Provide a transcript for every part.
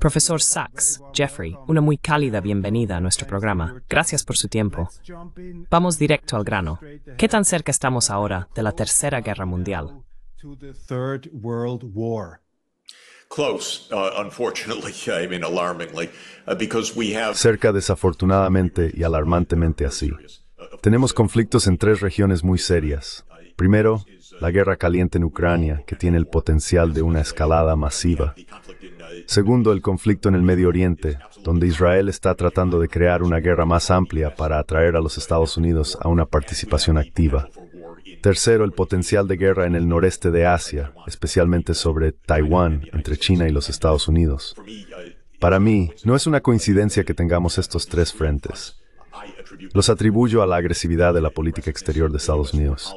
Profesor Sachs, Jeffrey, una muy cálida bienvenida a nuestro programa. Gracias por su tiempo. Vamos directo al grano. ¿Qué tan cerca estamos ahora de la Tercera Guerra Mundial? Cerca desafortunadamente y alarmantemente así. Tenemos conflictos en tres regiones muy serias. Primero, la guerra caliente en Ucrania, que tiene el potencial de una escalada masiva. Segundo, el conflicto en el Medio Oriente, donde Israel está tratando de crear una guerra más amplia para atraer a los Estados Unidos a una participación activa. Tercero, el potencial de guerra en el noreste de Asia, especialmente sobre Taiwán, entre China y los Estados Unidos. Para mí, no es una coincidencia que tengamos estos tres frentes. Los atribuyo a la agresividad de la política exterior de Estados Unidos.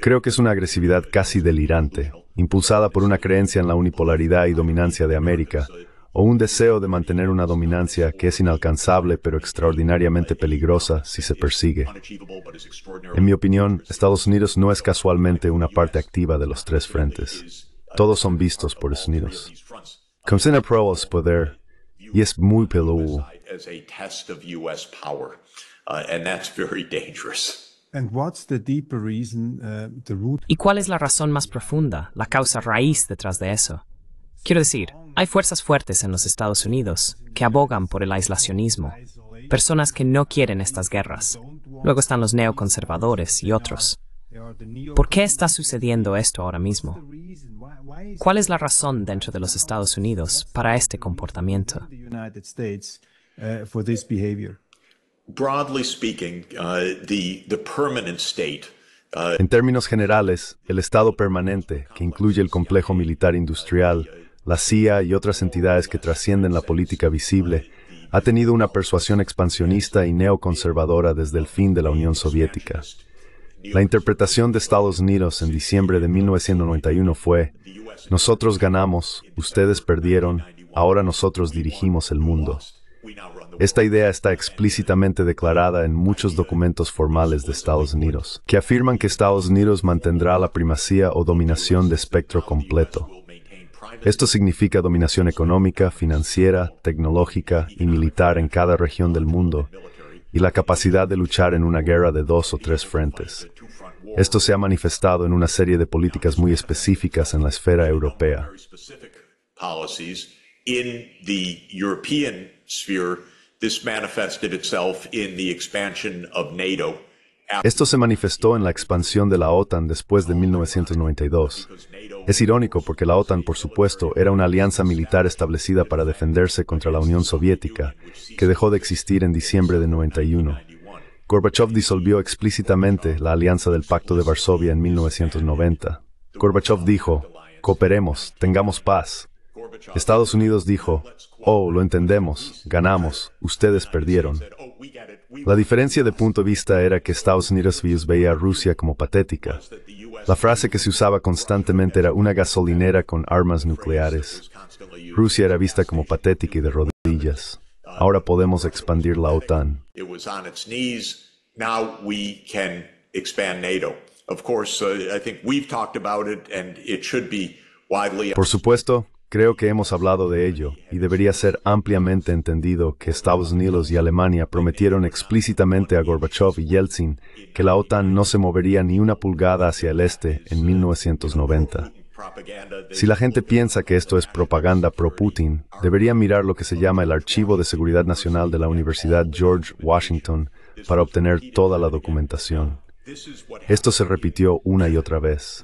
Creo que es una agresividad casi delirante, impulsada por una creencia en la unipolaridad y dominancia de América, o un deseo de mantener una dominancia que es inalcanzable pero extraordinariamente peligrosa si se persigue. En mi opinión, Estados Unidos no es casualmente una parte activa de los tres frentes. Todos son vistos por Estados Unidos. una Pro es poder y es muy peludo. Uh, ¿Y cuál es la razón más profunda, la causa raíz detrás de eso? Quiero decir, hay fuerzas fuertes en los Estados Unidos que abogan por el aislacionismo, personas que no quieren estas guerras. Luego están los neoconservadores y otros. ¿Por qué está sucediendo esto ahora mismo? ¿Cuál es la razón dentro de los Estados Unidos para este comportamiento? Uh, uh, en términos generales, el Estado permanente, que incluye el complejo militar industrial, la CIA y otras entidades que trascienden la política visible, ha tenido una persuasión expansionista y neoconservadora desde el fin de la Unión Soviética. La interpretación de Estados Unidos en diciembre de 1991 fue, nosotros ganamos, ustedes perdieron, ahora nosotros dirigimos el mundo. Esta idea está explícitamente declarada en muchos documentos formales de Estados Unidos, que afirman que Estados Unidos mantendrá la primacía o dominación de espectro completo. Esto significa dominación económica, financiera, tecnológica y militar en cada región del mundo y la capacidad de luchar en una guerra de dos o tres frentes. Esto se ha manifestado en una serie de políticas muy específicas en la esfera europea. Esto se manifestó en la expansión de la OTAN después de 1992. Es irónico porque la OTAN, por supuesto, era una alianza militar establecida para defenderse contra la Unión Soviética, que dejó de existir en diciembre de 91. Gorbachev disolvió explícitamente la alianza del Pacto de Varsovia en 1990. Gorbachev dijo, cooperemos, tengamos paz. Estados Unidos dijo, oh, lo entendemos, ganamos, ustedes perdieron. La diferencia de punto de vista era que Estados Unidos veía a Rusia como patética. La frase que se usaba constantemente era una gasolinera con armas nucleares. Rusia era vista como patética y de rodillas. Ahora podemos expandir la OTAN. Por supuesto, Creo que hemos hablado de ello y debería ser ampliamente entendido que Estados Unidos y Alemania prometieron explícitamente a Gorbachev y Yeltsin que la OTAN no se movería ni una pulgada hacia el este en 1990. Si la gente piensa que esto es propaganda pro-Putin, debería mirar lo que se llama el Archivo de Seguridad Nacional de la Universidad George Washington para obtener toda la documentación. Esto se repitió una y otra vez.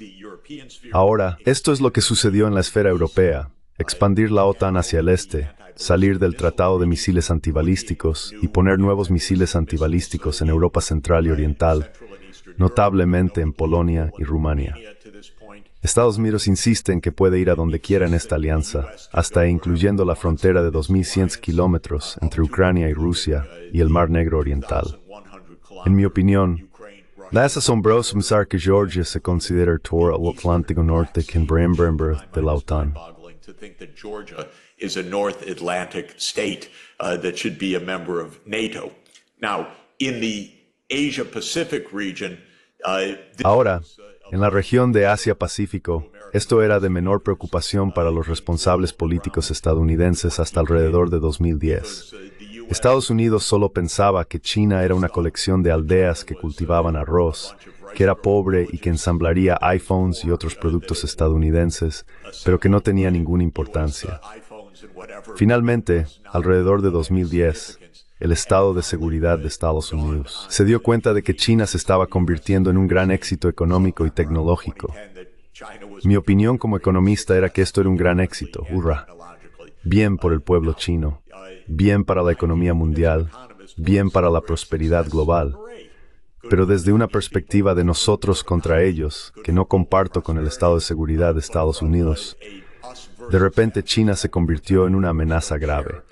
Ahora, esto es lo que sucedió en la esfera europea, expandir la OTAN hacia el este, salir del Tratado de Misiles Antibalísticos y poner nuevos misiles antibalísticos en Europa Central y Oriental, notablemente en Polonia y Rumania. Estados Unidos insiste en que puede ir a donde quiera en esta alianza, hasta incluyendo la frontera de 2.100 kilómetros entre Ucrania y Rusia y el Mar Negro Oriental. En mi opinión, la es asombroso Georgia se considera el al Atlántico Norte que en de la OTAN. Ahora, uh, en la región de Asia-Pacífico, esto era de menor preocupación para los responsables políticos estadounidenses hasta alrededor de 2010. Uh, Estados Unidos solo pensaba que China era una colección de aldeas que uh, cultivaban arroz que era pobre y que ensamblaría iPhones y otros productos estadounidenses, pero que no tenía ninguna importancia. Finalmente, alrededor de 2010, el estado de seguridad de Estados Unidos se dio cuenta de que China se estaba convirtiendo en un gran éxito económico y tecnológico. Mi opinión como economista era que esto era un gran éxito, hurra. Bien por el pueblo chino, bien para la economía mundial, bien para la prosperidad global pero desde una perspectiva de nosotros contra ellos, que no comparto con el estado de seguridad de Estados Unidos. De repente China se convirtió en una amenaza grave.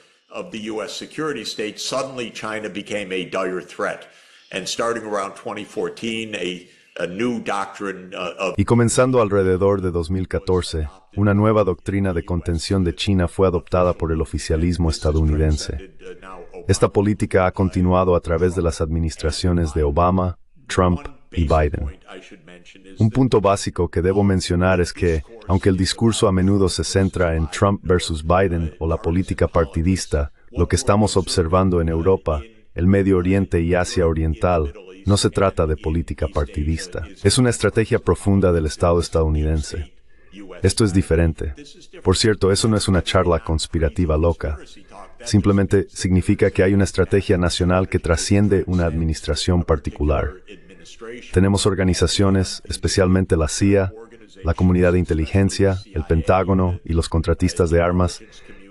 Y comenzando alrededor de 2014, una nueva doctrina de contención de China fue adoptada por el oficialismo estadounidense. Esta política ha continuado a través de las administraciones de Obama, Trump y Biden. Un punto básico que debo mencionar es que, aunque el discurso a menudo se centra en Trump versus Biden o la política partidista, lo que estamos observando en Europa, el Medio Oriente y Asia Oriental no se trata de política partidista. Es una estrategia profunda del Estado estadounidense. Esto es diferente. Por cierto, eso no es una charla conspirativa loca. Simplemente significa que hay una estrategia nacional que trasciende una administración particular. Tenemos organizaciones, especialmente la CIA, la comunidad de inteligencia, el Pentágono y los contratistas de armas,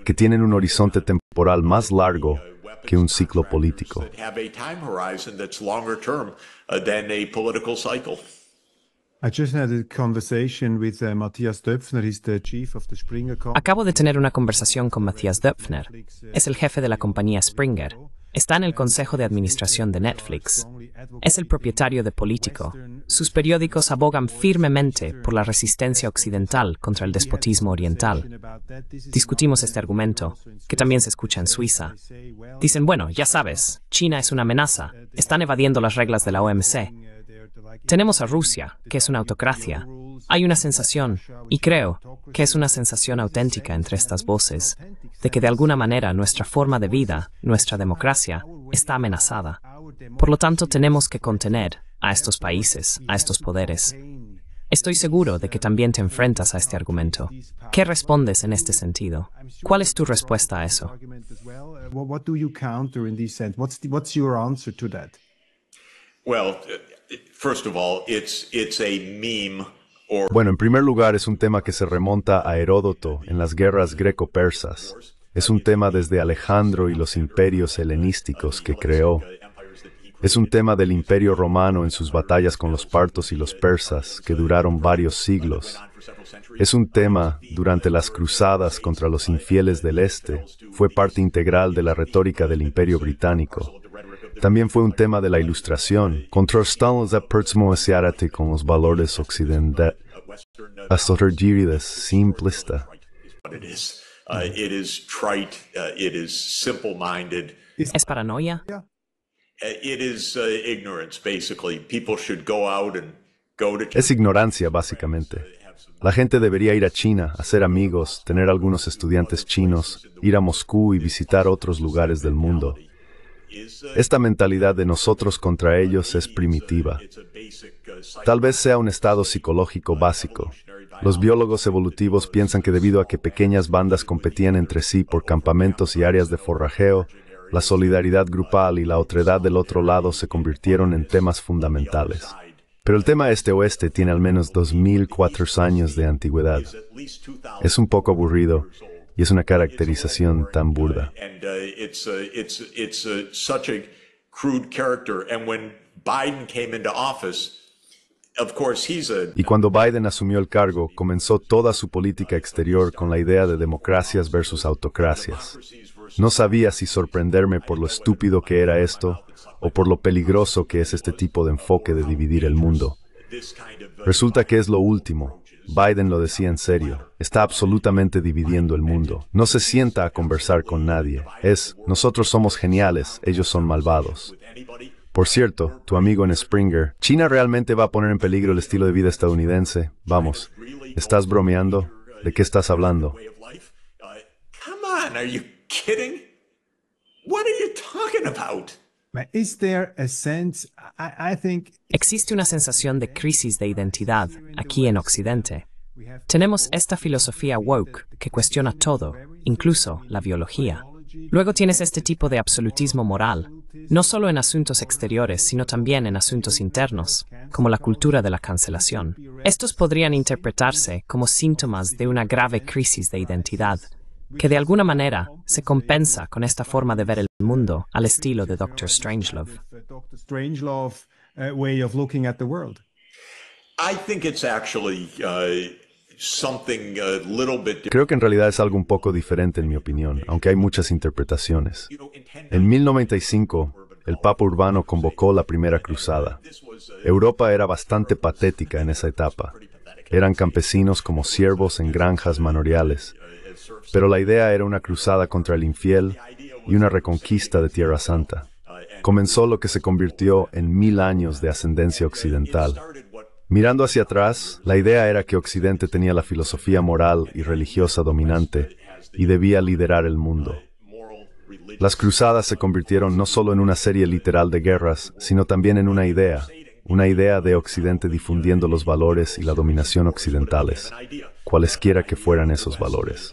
que tienen un horizonte temporal más largo que un ciclo político. Acabo de tener una conversación con Matthias Döpfner. Es el jefe de la compañía Springer. Está en el Consejo de Administración de Netflix. Es el propietario de Político. Sus periódicos abogan firmemente por la resistencia occidental contra el despotismo oriental. Discutimos este argumento, que también se escucha en Suiza. Dicen, bueno, ya sabes, China es una amenaza. Están evadiendo las reglas de la OMC tenemos a Rusia, que es una autocracia. Hay una sensación, y creo que es una sensación auténtica entre estas voces, de que de alguna manera nuestra forma de vida, nuestra democracia, está amenazada. Por lo tanto, tenemos que contener a estos países, a estos poderes. Estoy seguro de que también te enfrentas a este argumento. ¿Qué respondes en este sentido? ¿Cuál es tu respuesta a eso? Bueno, en primer lugar es un tema que se remonta a Heródoto en las guerras greco-persas. Es un tema desde Alejandro y los imperios helenísticos que creó. Es un tema del imperio romano en sus batallas con los partos y los persas, que duraron varios siglos. Es un tema durante las cruzadas contra los infieles del Este. Fue parte integral de la retórica del imperio británico también fue un tema de la ilustración. Contrastamos a con los valores occidentales. simplista. Uh, ¿Es paranoia? Uh, uh, es ignorancia, básicamente. La gente debería ir a China, hacer amigos, tener algunos estudiantes chinos, ir a Moscú y visitar otros lugares del mundo. Esta mentalidad de nosotros contra ellos es primitiva. Tal vez sea un estado psicológico básico. Los biólogos evolutivos piensan que debido a que pequeñas bandas competían entre sí por campamentos y áreas de forrajeo, la solidaridad grupal y la otredad del otro lado se convirtieron en temas fundamentales. Pero el tema este-oeste tiene al menos cuatro años de antigüedad. Es un poco aburrido y es una caracterización tan burda. Y cuando Biden asumió el cargo, comenzó toda su política exterior con la idea de democracias versus autocracias. No sabía si sorprenderme por lo estúpido que era esto o por lo peligroso que es este tipo de enfoque de dividir el mundo. Uh, Resulta que es lo último, Biden lo decía en serio, está absolutamente dividiendo el mundo. No se sienta a conversar con nadie. Es, nosotros somos geniales, ellos son malvados. Por cierto, tu amigo en Springer, ¿China realmente va a poner en peligro el estilo de vida estadounidense? Vamos, ¿estás bromeando? ¿De qué estás hablando? Existe una sensación de crisis de identidad aquí en Occidente. Tenemos esta filosofía woke que cuestiona todo, incluso la biología. Luego tienes este tipo de absolutismo moral, no solo en asuntos exteriores, sino también en asuntos internos, como la cultura de la cancelación. Estos podrían interpretarse como síntomas de una grave crisis de identidad que de alguna manera se compensa con esta forma de ver el mundo al estilo de Dr. Strangelove. Uh, Creo que en realidad es algo un poco diferente en mi opinión, aunque hay muchas interpretaciones. En 1095, el Papa Urbano convocó la primera cruzada. Europa era bastante patética en esa etapa. Eran campesinos como siervos en granjas manoriales, pero la idea era una cruzada contra el infiel y una reconquista de Tierra Santa. Comenzó lo que se convirtió en mil años de ascendencia occidental. Mirando hacia atrás, la idea era que Occidente tenía la filosofía moral y religiosa dominante y debía liderar el mundo. Las cruzadas se convirtieron no solo en una serie literal de guerras, sino también en una idea, una idea de Occidente difundiendo los valores y la dominación occidentales, cualesquiera que fueran esos valores.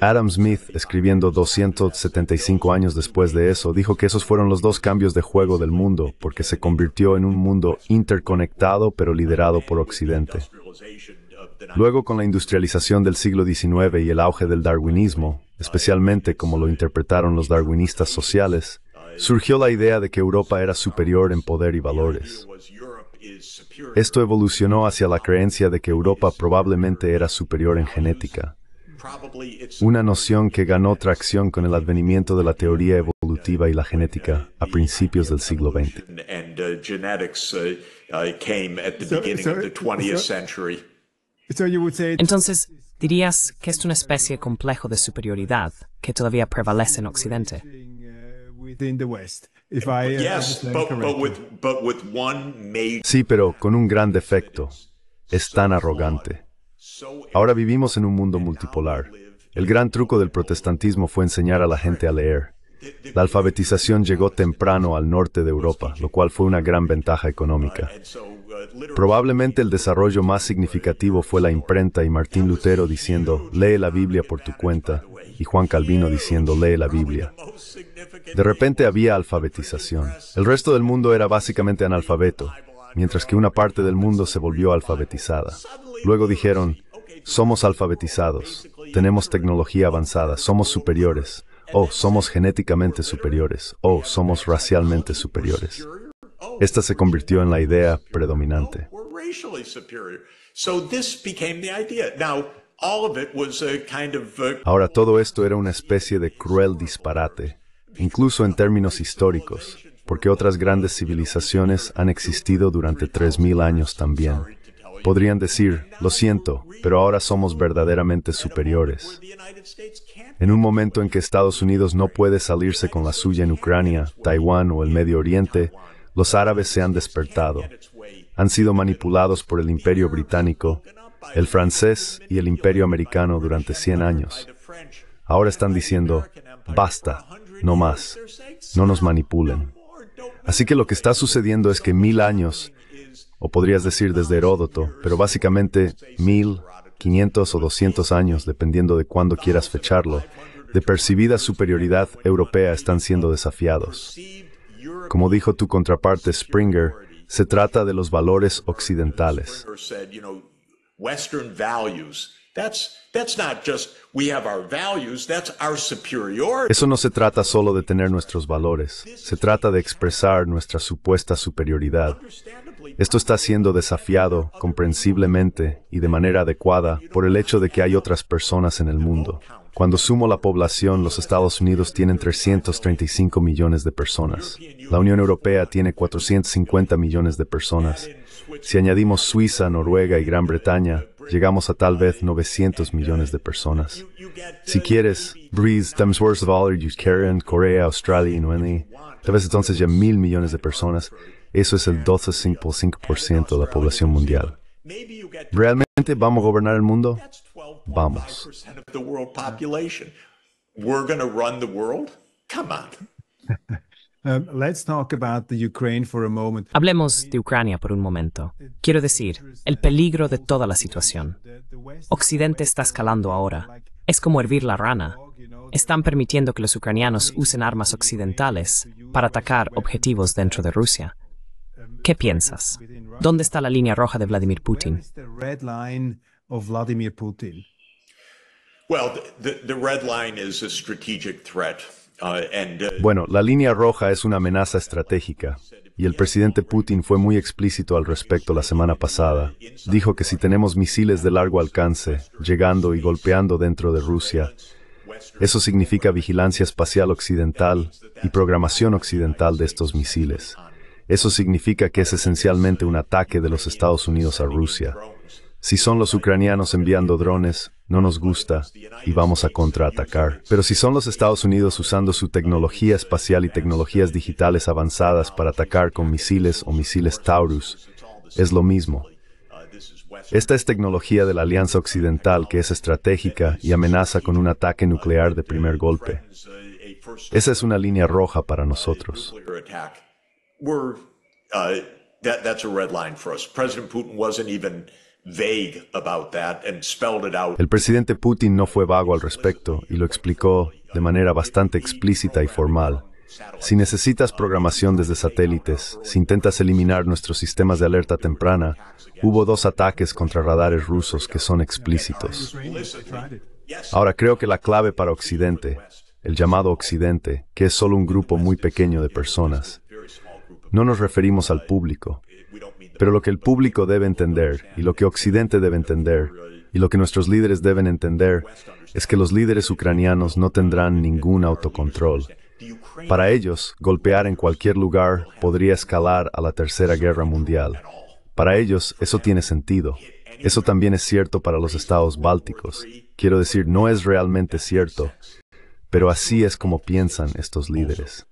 Adam Smith, escribiendo 275 años después de eso, dijo que esos fueron los dos cambios de juego del mundo, porque se convirtió en un mundo interconectado pero liderado por Occidente. Luego, con la industrialización del siglo XIX y el auge del darwinismo, especialmente como lo interpretaron los darwinistas sociales, surgió la idea de que Europa era superior en poder y valores. Esto evolucionó hacia la creencia de que Europa probablemente era superior en genética. Una noción que ganó tracción con el advenimiento de la teoría evolutiva y la genética a principios del siglo XX. Uh, uh, uh, Entonces, dirías que es una especie complejo de superioridad que todavía prevalece en Occidente. Sí, pero con un gran defecto. Es tan arrogante. Ahora vivimos en un mundo multipolar. El gran truco del protestantismo fue enseñar a la gente a leer. La alfabetización llegó temprano al norte de Europa, lo cual fue una gran ventaja económica. Uh, Probablemente el desarrollo más significativo fue la imprenta y Martín Lutero diciendo, lee la Biblia por tu cuenta, y Juan Calvino diciendo, lee la Biblia. De repente había alfabetización. El resto del mundo era básicamente analfabeto, mientras que una parte del mundo se volvió alfabetizada. Luego dijeron, somos alfabetizados, tenemos tecnología avanzada, somos superiores, o oh, somos genéticamente superiores, o oh, somos racialmente superiores. Esta se convirtió en la idea predominante. Ahora todo esto era una especie de cruel disparate, incluso en términos históricos, porque otras grandes civilizaciones han existido durante 3.000 años también. Podrían decir, lo siento, pero ahora somos verdaderamente superiores. En un momento en que Estados Unidos no puede salirse con la suya en Ucrania, Taiwán o el Medio Oriente, los árabes se han despertado. Han sido manipulados por el imperio británico, el francés y el imperio americano durante 100 años. Ahora están diciendo, basta, no más, no nos manipulen. Así que lo que está sucediendo es que mil años o podrías decir desde Heródoto, pero básicamente mil, o 200 años, dependiendo de cuándo quieras fecharlo, de percibida superioridad europea están siendo desafiados. Como dijo tu contraparte Springer, se trata de los valores occidentales. Eso no se trata solo de tener nuestros valores, se trata de expresar nuestra supuesta superioridad. Esto está siendo desafiado, comprensiblemente y de manera adecuada, por el hecho de que hay otras personas en el mundo. Cuando sumo la población, los Estados Unidos tienen 335 millones de personas. La Unión Europea tiene 450 millones de personas. Si añadimos Suiza, Noruega y Gran Bretaña, llegamos a tal vez 900 millones de personas. Si quieres, Breeze, Times Worst of All, Karen, Corea, Australia y tal vez entonces ya mil millones de personas, eso es el 12.5% de la población mundial. ¿Realmente vamos a gobernar el mundo? Vamos. We're Um, Hablemos de Ucrania por un momento. Quiero decir, el peligro de toda la situación. Occidente está escalando ahora. Es como hervir la rana. Están permitiendo que los ucranianos usen armas occidentales para atacar objetivos dentro de Rusia. ¿Qué piensas? ¿Dónde está la línea roja de Vladimir Putin? Well, the, red line is a strategic Uh, uh, bueno, la línea roja es una amenaza estratégica y el presidente Putin fue muy explícito al respecto la semana pasada. Dijo que si tenemos misiles de largo alcance llegando y golpeando dentro de Rusia, eso significa vigilancia espacial occidental y programación occidental de estos misiles. Eso significa que es esencialmente un ataque de los Estados Unidos a Rusia. Si son los ucranianos enviando drones, no nos gusta y vamos a contraatacar. Pero si son los Estados Unidos usando su tecnología espacial y tecnologías digitales avanzadas para atacar con misiles o misiles Taurus, es lo mismo. Esta es tecnología de la Alianza Occidental que es estratégica y amenaza con un ataque nuclear de primer golpe. Esa es una línea roja para nosotros. Putin el presidente Putin no fue vago al respecto y lo explicó de manera bastante explícita y formal. Si necesitas programación desde satélites, si intentas eliminar nuestros sistemas de alerta temprana, hubo dos ataques contra radares rusos que son explícitos. Ahora creo que la clave para Occidente, el llamado Occidente, que es solo un grupo muy pequeño de personas, no nos referimos al público, pero lo que el público debe entender, y lo que Occidente debe entender, y lo que nuestros líderes deben entender, es que los líderes ucranianos no tendrán ningún autocontrol. Para ellos, golpear en cualquier lugar podría escalar a la Tercera Guerra Mundial. Para ellos, eso tiene sentido. Eso también es cierto para los estados bálticos. Quiero decir, no es realmente cierto, pero así es como piensan estos líderes.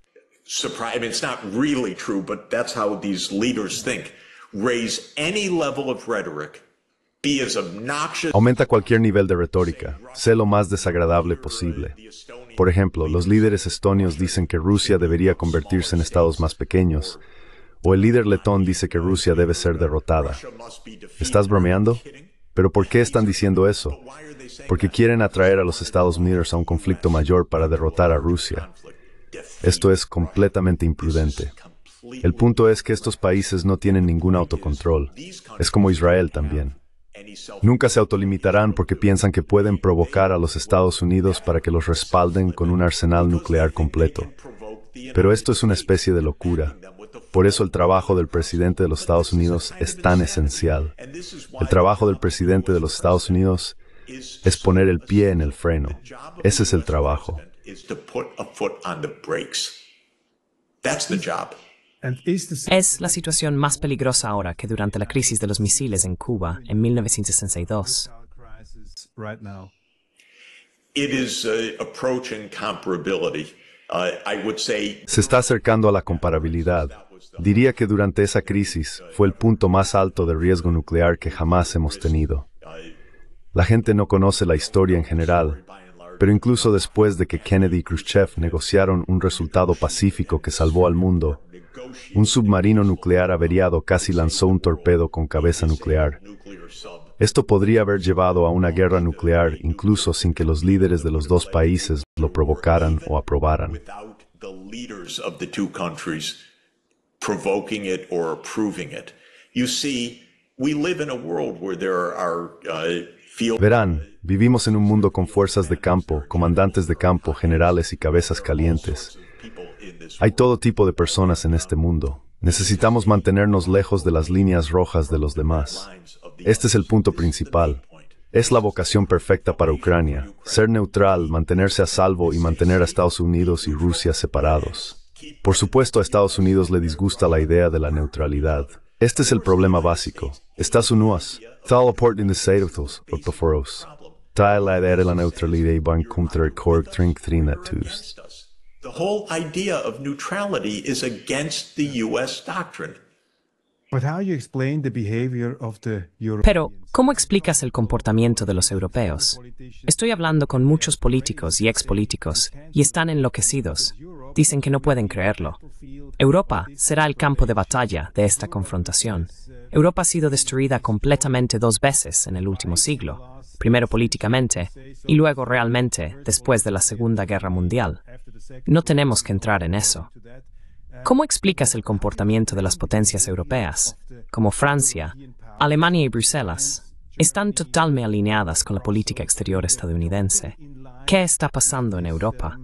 Aumenta cualquier nivel de retórica, sé lo más desagradable posible. Por ejemplo, los líderes estonios dicen que Rusia debería convertirse en estados más pequeños, o el líder letón dice que Rusia debe ser derrotada. ¿Estás bromeando? ¿Pero por qué están diciendo eso? Porque quieren atraer a los Estados Unidos a un conflicto mayor para derrotar a Rusia. Esto es completamente imprudente. El punto es que estos países no tienen ningún autocontrol. Es como Israel también. Nunca se autolimitarán porque piensan que pueden provocar a los Estados Unidos para que los respalden con un arsenal nuclear completo. Pero esto es una especie de locura. Por eso el trabajo del presidente de los Estados Unidos es tan esencial. El trabajo del presidente de los Estados Unidos es poner el pie en el freno. Ese es el trabajo. Es la situación más peligrosa ahora que durante la crisis de los misiles en Cuba en 1962. Uh, uh, Se está acercando a la comparabilidad. Diría que durante esa crisis fue el punto más alto de riesgo nuclear que jamás hemos tenido. La gente no conoce la historia en general, pero incluso después de que Kennedy y Khrushchev negociaron un resultado pacífico que salvó al mundo, un submarino nuclear averiado casi lanzó un torpedo con cabeza nuclear. Esto podría haber llevado a una guerra nuclear incluso sin que los líderes de los dos países lo provocaran o aprobaran. Verán, vivimos en un mundo con fuerzas de campo, comandantes de campo, generales y cabezas calientes. Hay todo tipo de personas en este mundo. Necesitamos mantenernos lejos de las líneas rojas de los demás. Este es el punto principal. Es la vocación perfecta para Ucrania, ser neutral, mantenerse a salvo y mantener a Estados Unidos y Rusia separados. Por supuesto a Estados Unidos le disgusta la idea de la neutralidad. Este es el problema básico. Estás unidas, tal in the Otoforos. la neutralidad y van pero, ¿cómo explicas el comportamiento de los europeos? Estoy hablando con muchos políticos y expolíticos y están enloquecidos. Dicen que no pueden creerlo. Europa será el campo de batalla de esta confrontación. Europa ha sido destruida completamente dos veces en el último siglo, primero políticamente y luego realmente después de la Segunda Guerra Mundial. No tenemos que entrar en eso. ¿Cómo explicas el comportamiento de las potencias europeas, como Francia, Alemania y Bruselas? Están totalmente alineadas con la política exterior estadounidense. ¿Qué está pasando en Europa?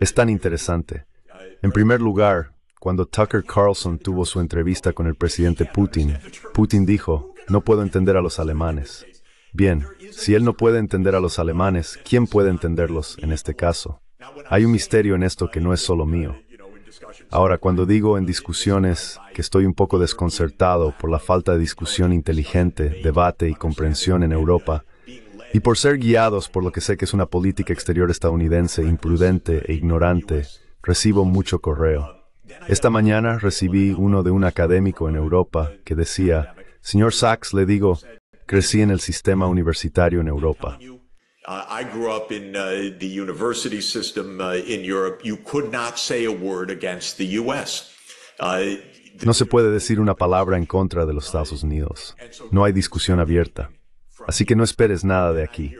Es tan interesante. En primer lugar, cuando Tucker Carlson tuvo su entrevista con el presidente Putin, Putin dijo, no puedo entender a los alemanes. Bien, si él no puede entender a los alemanes, ¿quién puede entenderlos en este caso? Hay un misterio en esto que no es solo mío. Ahora, cuando digo en discusiones que estoy un poco desconcertado por la falta de discusión inteligente, debate y comprensión en Europa, y por ser guiados por lo que sé que es una política exterior estadounidense imprudente e ignorante, recibo mucho correo. Esta mañana recibí uno de un académico en Europa que decía, Señor Sachs, le digo, crecí en el sistema universitario en Europa. Uh, no se puede decir una palabra en contra de los Estados Unidos. No hay discusión abierta. Así que no esperes nada de aquí.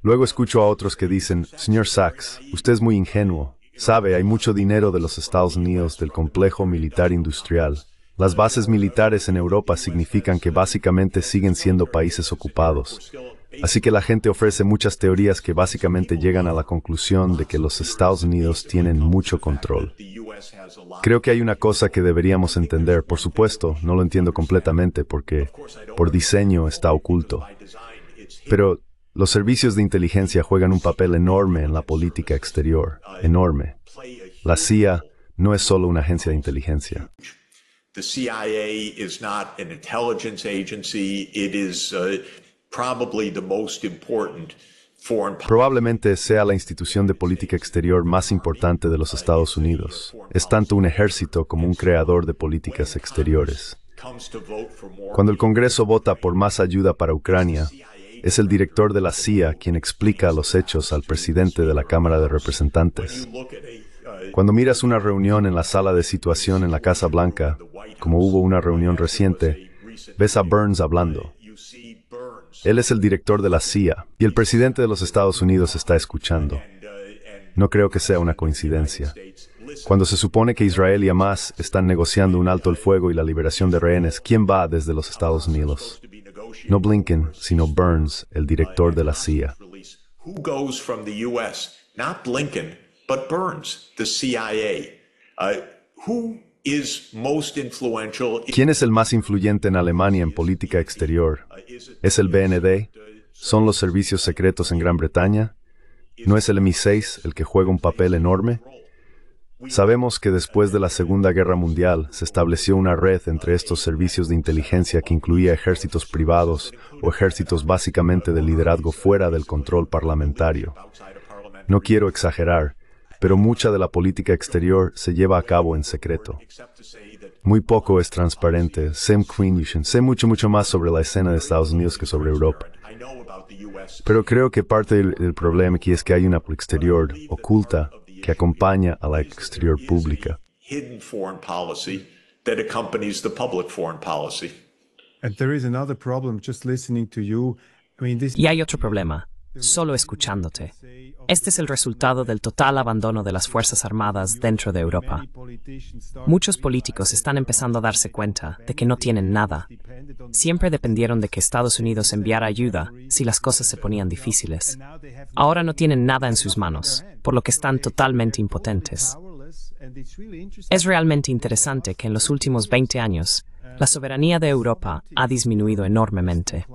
Luego escucho a otros que dicen, señor Sachs, usted es muy ingenuo. Sabe, hay mucho dinero de los Estados Unidos del complejo militar industrial. Las bases militares en Europa significan que básicamente siguen siendo países ocupados. Así que la gente ofrece muchas teorías que básicamente llegan a la conclusión de que los Estados Unidos tienen mucho control. Creo que hay una cosa que deberíamos entender, por supuesto, no lo entiendo completamente porque por diseño está oculto. Pero los servicios de inteligencia juegan un papel enorme en la política exterior, enorme. La CIA no es solo una agencia de inteligencia. The CIA is not an intelligence agency. It is uh, Probablemente sea la institución de política exterior más importante de los Estados Unidos. Es tanto un ejército como un creador de políticas exteriores. Cuando el Congreso vota por más ayuda para Ucrania, es el director de la CIA quien explica los hechos al presidente de la Cámara de Representantes. Cuando miras una reunión en la sala de situación en la Casa Blanca, como hubo una reunión reciente, ves a Burns hablando. Él es el director de la CIA y el presidente de los Estados Unidos está escuchando. No creo que sea una coincidencia. Cuando se supone que Israel y Hamas están negociando un alto el fuego y la liberación de rehenes, ¿quién va desde los Estados Unidos? No Blinken, sino Burns, el director de la CIA. ¿Quién es el más influyente en Alemania en política exterior? Uh, ¿Es el BND? ¿Son los servicios secretos en Gran Bretaña? ¿No es el MI6 el que juega un papel enorme? Sabemos que después de la Segunda Guerra Mundial se estableció una red entre estos servicios de inteligencia que incluía ejércitos privados o ejércitos básicamente de liderazgo fuera del control parlamentario. No quiero exagerar, pero mucha de la política exterior se lleva a cabo en secreto. Muy poco es transparente. Sam sé mucho, mucho más sobre la escena de Estados Unidos que sobre Europa. Pero creo que parte del, del problema aquí es que hay una política exterior oculta que acompaña a la exterior pública. Y hay otro problema solo escuchándote. Este es el resultado del total abandono de las Fuerzas Armadas dentro de Europa. Muchos políticos están empezando a darse cuenta de que no tienen nada. Siempre dependieron de que Estados Unidos enviara ayuda si las cosas se ponían difíciles. Ahora no tienen nada en sus manos, por lo que están totalmente impotentes. Es realmente interesante que en los últimos 20 años la soberanía de Europa ha disminuido enormemente.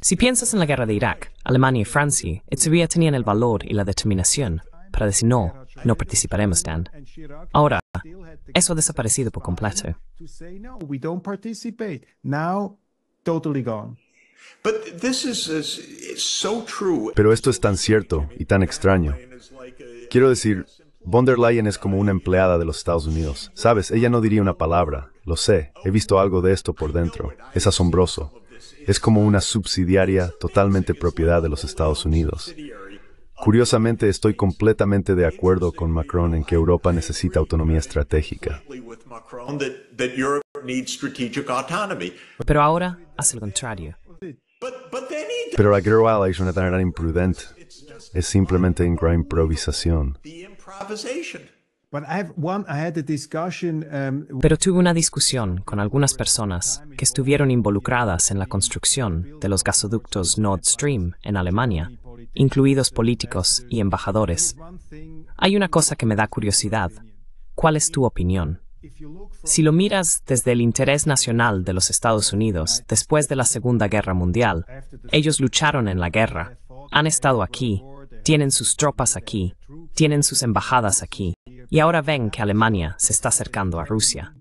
Si piensas en la guerra de Irak, Alemania y Francia todavía tenían el valor y la determinación para decir no, no participaremos, Dan. Ahora, eso ha desaparecido por completo. Pero esto es tan cierto y tan extraño. Quiero decir, von der Leyen es como una empleada de los Estados Unidos. Sabes, ella no diría una palabra, lo sé, he visto algo de esto por dentro. Es asombroso. Es como una subsidiaria totalmente propiedad de los Estados Unidos. Curiosamente, estoy completamente de acuerdo con Macron en que Europa necesita autonomía estratégica. Pero ahora hace lo contrario. Pero a es una imprudente. Es simplemente una improvisación. Um, Pero tuve una discusión con algunas personas que estuvieron involucradas en la construcción de los gasoductos Nord Stream en Alemania, incluidos políticos y embajadores. Hay una cosa que me da curiosidad. ¿Cuál es tu opinión? Si lo miras desde el interés nacional de los Estados Unidos después de la Segunda Guerra Mundial, ellos lucharon en la guerra, han estado aquí, tienen sus tropas aquí, tienen sus embajadas aquí, y ahora ven que Alemania se está acercando a Rusia.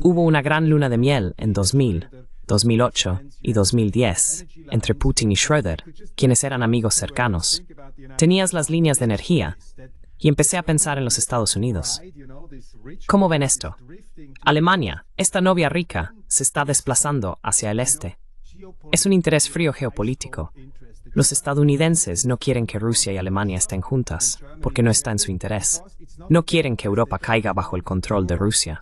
Hubo una gran luna de miel en 2000, 2008 y 2010 entre Putin y Schroeder, quienes eran amigos cercanos. Tenías las líneas de energía y empecé a pensar en los Estados Unidos. ¿Cómo ven esto? Alemania, esta novia rica, se está desplazando hacia el este. Es un interés frío geopolítico. Los estadounidenses no quieren que Rusia y Alemania estén juntas, porque no está en su interés. No quieren que Europa caiga bajo el control de Rusia.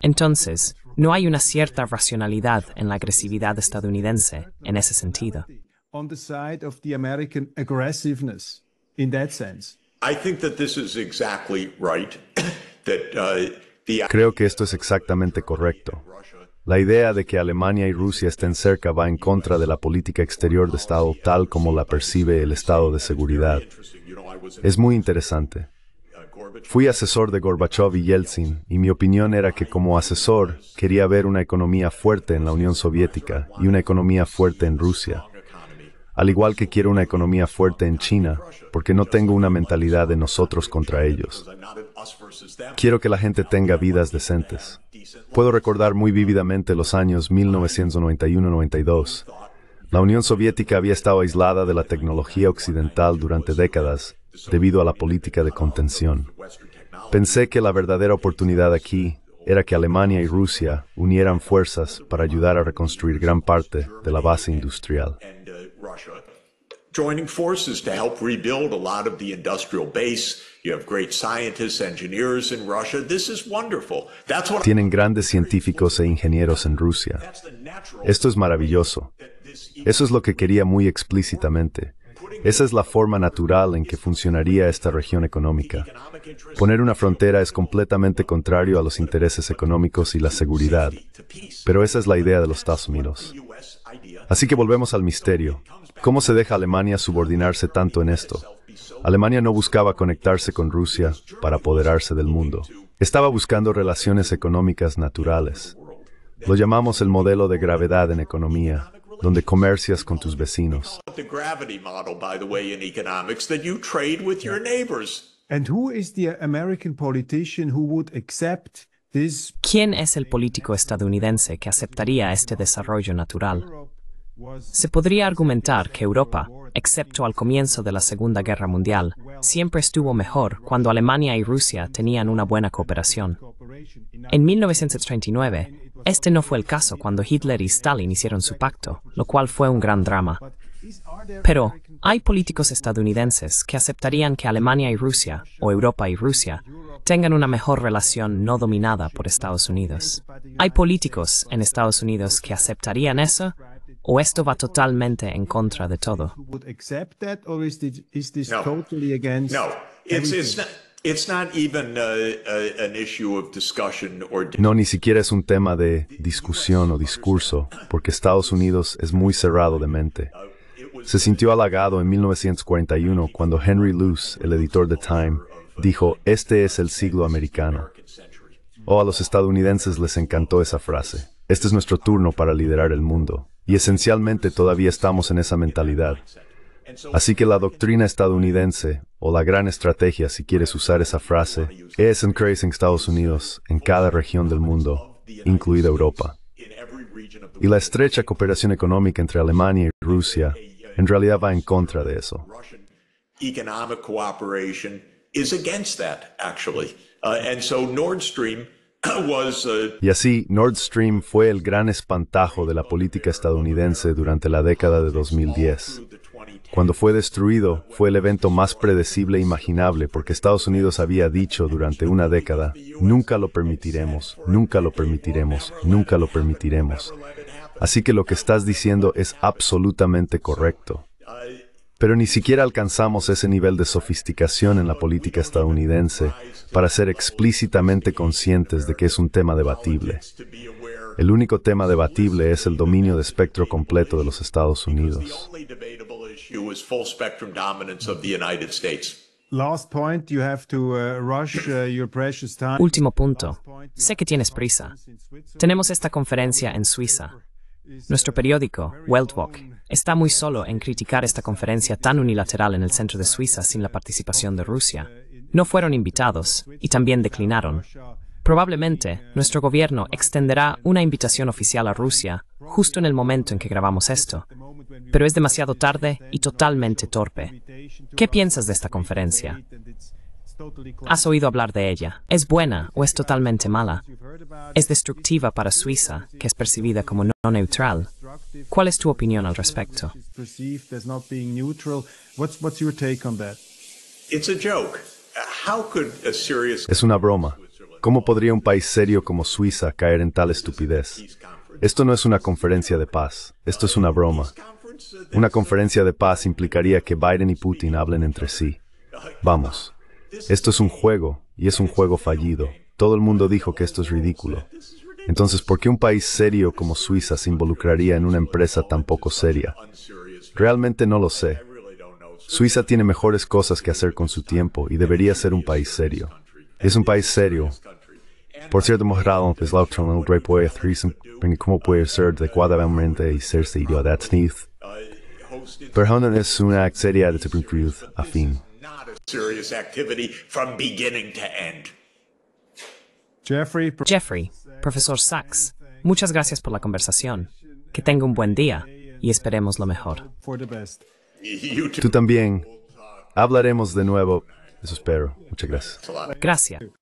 Entonces, no hay una cierta racionalidad en la agresividad estadounidense en ese sentido. Creo que esto es exactamente correcto. La idea de que Alemania y Rusia estén cerca va en contra de la política exterior de Estado tal como la percibe el Estado de Seguridad. Es muy interesante. Fui asesor de Gorbachev y Yeltsin, y mi opinión era que como asesor quería ver una economía fuerte en la Unión Soviética y una economía fuerte en Rusia. Al igual que quiero una economía fuerte en China, porque no tengo una mentalidad de nosotros contra ellos. Quiero que la gente tenga vidas decentes. Puedo recordar muy vívidamente los años 1991-92. La Unión Soviética había estado aislada de la tecnología occidental durante décadas debido a la política de contención. Pensé que la verdadera oportunidad aquí era que Alemania y Rusia unieran fuerzas para ayudar a reconstruir gran parte de la base industrial. Tienen grandes científicos e ingenieros en Rusia. Esto es maravilloso. Eso es lo que quería muy explícitamente. Esa es la forma natural en que funcionaría esta región económica. Poner una frontera es completamente contrario a los intereses económicos y la seguridad, pero esa es la idea de los Estados Unidos. Así que volvemos al misterio. ¿Cómo se deja Alemania subordinarse tanto en esto? Alemania no buscaba conectarse con Rusia para apoderarse del mundo. Estaba buscando relaciones económicas naturales. Lo llamamos el modelo de gravedad en economía, donde comercias con tus vecinos. ¿Quién es el político estadounidense que aceptaría este desarrollo natural? Se podría argumentar que Europa, excepto al comienzo de la Segunda Guerra Mundial, siempre estuvo mejor cuando Alemania y Rusia tenían una buena cooperación. En 1939, este no fue el caso cuando Hitler y Stalin hicieron su pacto, lo cual fue un gran drama. Pero hay políticos estadounidenses que aceptarían que Alemania y Rusia, o Europa y Rusia, tengan una mejor relación no dominada por Estados Unidos. Hay políticos en Estados Unidos que aceptarían eso ¿O esto va totalmente en contra de todo? No, ni siquiera es un tema de discusión o discurso, porque Estados Unidos es muy cerrado de mente. Se sintió halagado en 1941 cuando Henry Luce, el editor de Time, dijo, este es el siglo americano. O oh, a los estadounidenses les encantó esa frase. Este es nuestro turno para liderar el mundo. Y esencialmente todavía estamos en esa mentalidad. Así que la doctrina estadounidense, o la gran estrategia si quieres usar esa frase, es en Estados Unidos en cada región del mundo, incluida Europa. Y la estrecha cooperación económica entre Alemania y Rusia en realidad va en contra de eso. Y así, Nord Stream fue el gran espantajo de la política estadounidense durante la década de 2010. Cuando fue destruido, fue el evento más predecible e imaginable porque Estados Unidos había dicho durante una década, nunca lo permitiremos, nunca lo permitiremos, nunca lo permitiremos. Así que lo que estás diciendo es absolutamente correcto. Pero ni siquiera alcanzamos ese nivel de sofisticación en la política estadounidense para ser explícitamente conscientes de que es un tema debatible. El único tema debatible es el dominio de espectro completo de los Estados Unidos. Último punto. Sé que tienes prisa. Tenemos esta conferencia en Suiza. Uh, Nuestro periódico, Weltwalk, está muy solo en criticar esta conferencia tan unilateral en el centro de Suiza sin la participación de Rusia. No fueron invitados y también declinaron. Probablemente nuestro gobierno extenderá una invitación oficial a Rusia justo en el momento en que grabamos esto, pero es demasiado tarde y totalmente torpe. ¿Qué piensas de esta conferencia? Has oído hablar de ella. ¿Es buena o es totalmente mala? ¿Es destructiva para Suiza, que es percibida como no neutral? ¿Cuál es tu opinión al respecto? Es una broma. ¿Cómo podría un país serio como Suiza caer en tal estupidez? Esto no es una conferencia de paz, esto es una broma. Una conferencia de paz implicaría que Biden y Putin hablen entre sí. Vamos. Esto es un juego, y es un juego fallido. Todo el mundo dijo que esto es ridículo. Entonces, ¿por qué un país serio como Suiza se involucraría en una empresa tan poco seria? Realmente no lo sé. Suiza tiene mejores cosas que hacer con su tiempo y debería ser un país serio. Es un país serio. Por cierto, cómo puede ser adecuadamente y a Pero es una serie de Supreme afín. Jeffrey, Jeffrey, profesor Sachs, muchas gracias por la conversación. Que tenga un buen día y esperemos lo mejor. Tú también. Hablaremos de nuevo. Eso espero. Muchas gracias. Gracias.